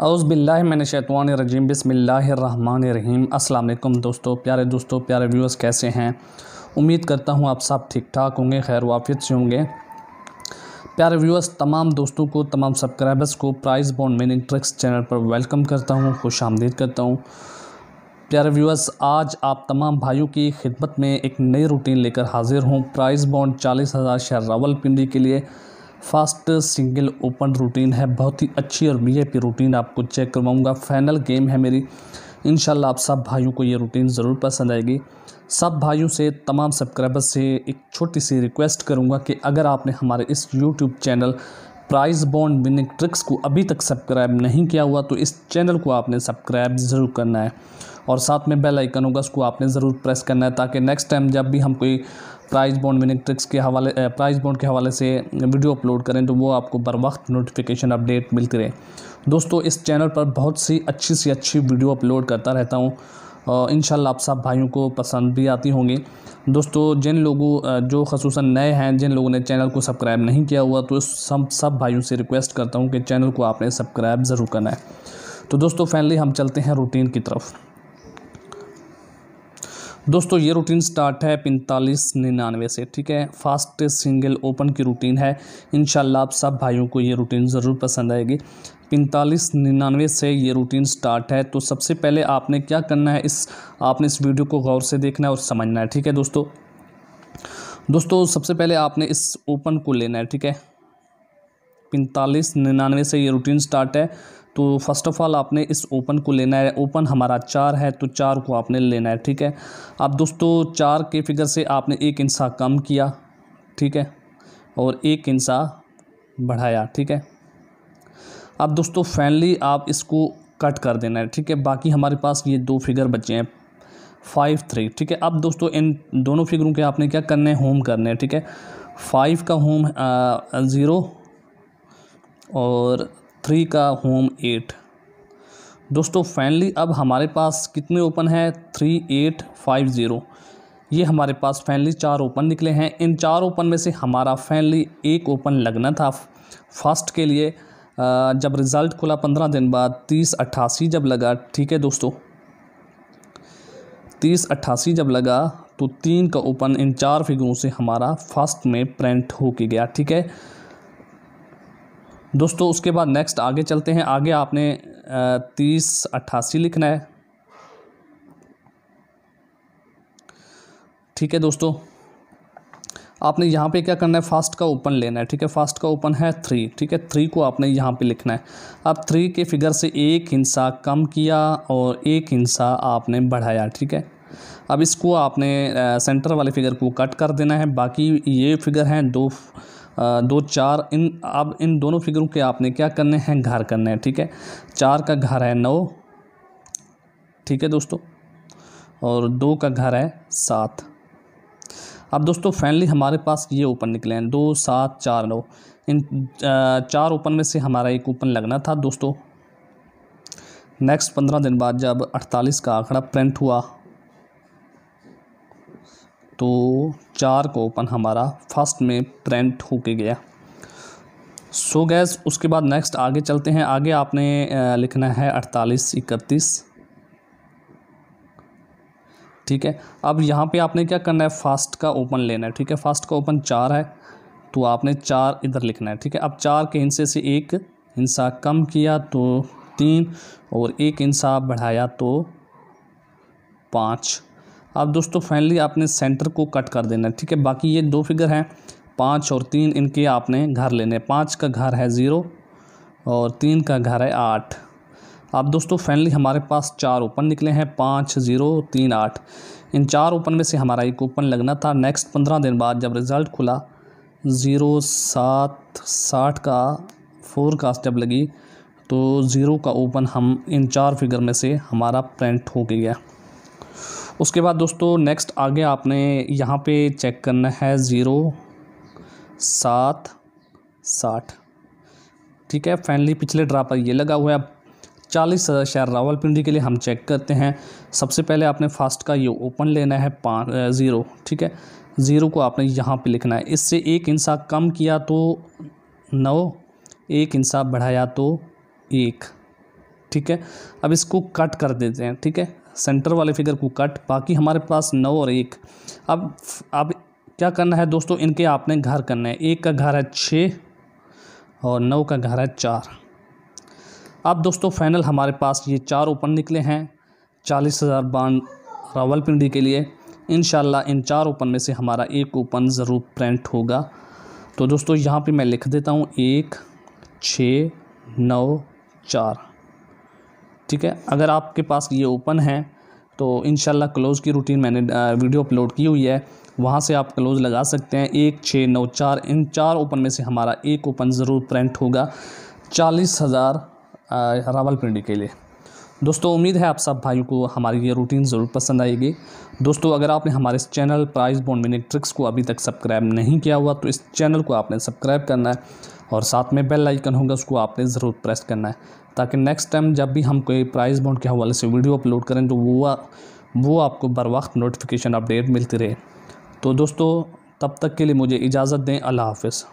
अउज़बिल्लिमिनशैतवानरजीम बसमीम अल्लाम दोस्तों प्यारे दोस्तों प्यारे व्यूअर्स कैसे हैं उम्मीद करता हूँ आप सब ठीक ठाक होंगे खैर वाफियत से होंगे प्यारे व्यूअर्स तमाम दोस्तों को तमाम सब्सक्राइबर्स को prize bond winning tricks channel पर वेलकम करता हूँ खुश आमदीद करता हूँ प्यारे व्यूअर्स आज आप तमाम भाइयों की खिदमत में एक नई रूटीन लेकर हाजिर हूँ प्राइस बॉन्ड चालीस हज़ार रावल पिंडी के लिए फास्ट सिंगल ओपन रूटीन है बहुत ही अच्छी और आई रूटीन आपको चेक करवाऊँगा फाइनल गेम है मेरी इन आप सब भाइयों को ये रूटीन ज़रूर पसंद आएगी सब भाइयों से तमाम सब्सक्राइबर्स से एक छोटी सी रिक्वेस्ट करूँगा कि अगर आपने हमारे इस YouTube channel prize bond winning tricks को अभी तक सब्सक्राइब नहीं किया हुआ तो इस चैनल को आपने सब्सक्राइब ज़रूर करना है और साथ में बेल आइकन होगा उसको आपने ज़रूर प्रेस करना है ताकि नेक्स्ट टाइम जब भी हम कोई प्राइज बॉन्ड मिनिंग ट्रिक्स के हवाले प्राइज बॉन्ड के हवाले से वीडियो अपलोड करें तो वो आपको बर वक्त नोटिफिकेशन अपडेट मिलती रहे दोस्तों इस चैनल पर बहुत सी अच्छी सी अच्छी वीडियो अपलोड करता रहता हूँ इन आप सब भाइयों को पसंद भी आती होंगी दोस्तों जिन लोगों जो खसूस नए हैं जिन लोगों ने चैनल को सब्सक्राइब नहीं किया हुआ तो सब सब भाइयों से रिक्वेस्ट करता हूँ कि चैनल को आपने सब्सक्राइब ज़रूर करना है तो दोस्तों फाइनली हम चलते हैं रूटीन की तरफ दोस्तों ये रूटीन स्टार्ट है पैंतालीस निन्यानवे से ठीक है फास्ट सिंगल ओपन की रूटीन है इन आप सब भाइयों को ये रूटीन ज़रूर पसंद आएगी पैंतालीस निन्यानवे से ये रूटीन स्टार्ट है तो सबसे पहले आपने क्या करना है इस आपने इस वीडियो को गौर से देखना है और समझना है ठीक है दोस्तों दोस्तों सबसे पहले आपने इस ओपन को लेना है ठीक है पैंतालीस निन्यानवे से ये रूटीन स्टार्ट है तो फर्स्ट ऑफ़ ऑल आपने इस ओपन को लेना है ओपन हमारा चार है तो चार को आपने लेना है ठीक है अब दोस्तों चार के फिगर से आपने एक इंसा कम किया ठीक है और एक इंसा बढ़ाया ठीक है अब दोस्तों फाइनली आप इसको कट कर देना है ठीक है बाकी हमारे पास ये दो फिगर बचे हैं फाइव थ्री ठीक है अब दोस्तों इन दोनों फिगरों के आपने क्या करने हैं होम करने हैं ठीक है फाइव का होम ज़ीरो और थ्री का होम एट दोस्तों फाइनली अब हमारे पास कितने ओपन हैं थ्री एट फाइव ज़ीरो ये हमारे पास फाइनली चार ओपन निकले हैं इन चार ओपन में से हमारा फाइनली एक ओपन लगना था फर्स्ट के लिए जब रिज़ल्ट खुला पंद्रह दिन बाद तीस अट्ठासी जब लगा ठीक है दोस्तों तीस अट्ठासी जब लगा तो तीन का ओपन इन चार फिगरों से हमारा फर्स्ट में प्रिंट होके गया ठीक है दोस्तों उसके बाद नेक्स्ट आगे चलते हैं आगे आपने तीस अट्ठासी लिखना है ठीक है दोस्तों आपने यहाँ पे क्या करना है फास्ट का ओपन लेना है ठीक है फास्ट का ओपन है थ्री ठीक है थ्री को आपने यहाँ पे लिखना है अब थ्री के फिगर से एक हिंसा कम किया और एक हिंसा आपने बढ़ाया ठीक है अब इसको आपने सेंटर वाले फिगर को कट कर देना है बाकी ये फिगर हैं दो दो चार इन अब इन दोनों फिगरों के आपने क्या करने हैं घर करने हैं ठीक है चार का घर है नौ ठीक है दोस्तों और दो का घर है सात अब दोस्तों फाइनली हमारे पास ये ओपन निकले हैं दो सात चार नौ इन चार ओपन में से हमारा एक ओपन लगना था दोस्तों नेक्स्ट पंद्रह दिन बाद जब अड़तालीस का आंकड़ा प्रिंट हुआ तो चार का ओपन हमारा फर्स्ट में प्रिंट होके गया सो so गैस उसके बाद नेक्स्ट आगे चलते हैं आगे आपने लिखना है अड़तालीस इकतीस ठीक है अब यहाँ पे आपने क्या करना है फास्ट का ओपन लेना है ठीक है फास्ट का ओपन चार है तो आपने चार इधर लिखना है ठीक है अब चार के हिंसे से एक हिंसा कम किया तो तीन और एक हिंसा बढ़ाया तो पाँच अब दोस्तों फाइनली आपने सेंटर को कट कर देना है ठीक है बाकी ये दो फिगर हैं पाँच और तीन इनके आपने घर लेने पाँच का घर है ज़ीरो और तीन का घर है आठ अब दोस्तों फाइनली हमारे पास चार ओपन निकले हैं पाँच ज़ीरो तीन आठ इन चार ओपन में से हमारा एक ओपन लगना था नेक्स्ट पंद्रह दिन बाद जब रिज़ल्ट खुला ज़ीरो सात साठ का फोरकास्ट जब लगी तो ज़ीरो का ओपन हम इन चार फिगर में से हमारा प्रिंट हो गया उसके बाद दोस्तों नेक्स्ट आगे आपने यहाँ पे चेक करना है ज़ीरो सात साठ ठीक है फाइनली पिछले ड्रा पर ये लगा हुआ है चालीस हज़ार रावल रावलपिंडी के लिए हम चेक करते हैं सबसे पहले आपने फास्ट का ये ओपन लेना है पाँच ज़ीरो ठीक है ज़ीरो को आपने यहाँ पे लिखना है इससे एक इंसा कम किया तो नौ एक इंसा बढ़ाया तो एक ठीक है अब इसको कट कर देते हैं ठीक है सेंटर वाले फिगर को कट बाकी हमारे पास नौ और एक अब अब क्या करना है दोस्तों इनके आपने घर करना है एक का घर है छः और नौ का घर है चार अब दोस्तों फाइनल हमारे पास ये चार ओपन निकले हैं चालीस हज़ार रावल रावलपिंडी के लिए इन इन चार ओपन में से हमारा एक ओपन ज़रूर प्रिंट होगा तो दोस्तों यहाँ पे मैं लिख देता हूँ एक छः नौ चार ठीक है अगर आपके पास ये ओपन है तो इन क्लोज़ की रूटीन मैंने वीडियो अपलोड की हुई है वहाँ से आप क्लोज़ लगा सकते हैं एक छः नौ चार इन चार ओपन में से हमारा एक ओपन ज़रूर प्रिंट होगा चालीस हज़ार रावलपिंडी के लिए दोस्तों उम्मीद है आप सब भाइयों को हमारी ये रूटीन ज़रूर पसंद आएगी दोस्तों अगर आपने हमारे इस channel prize bond winning tricks को अभी तक सब्सक्राइब नहीं किया हुआ तो इस चैनल को आपने सब्सक्राइब करना है और साथ में बेल आइकन होगा उसको आपने ज़रूर प्रेस करना है ताकि नेक्स्ट टाइम जब भी हम कोई प्राइस बॉन्ड के हवाले से वीडियो अपलोड करें तो वो वो आपको बर वक्त नोटिफिकेशन अपडेट मिलती रहे तो दोस्तों तब तक के लिए मुझे इजाज़त दें अल्लाह हाफिज़